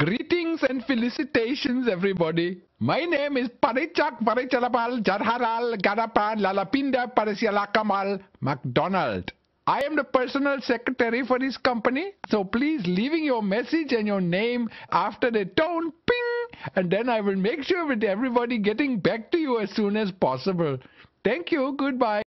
Greetings and felicitations, everybody. My name is Parichak Parichalapal Jarharal Garapan Lalapinda Parisialakamal MacDonald. I am the personal secretary for this company, so please leaving your message and your name after the tone, ping, and then I will make sure with everybody getting back to you as soon as possible. Thank you, goodbye.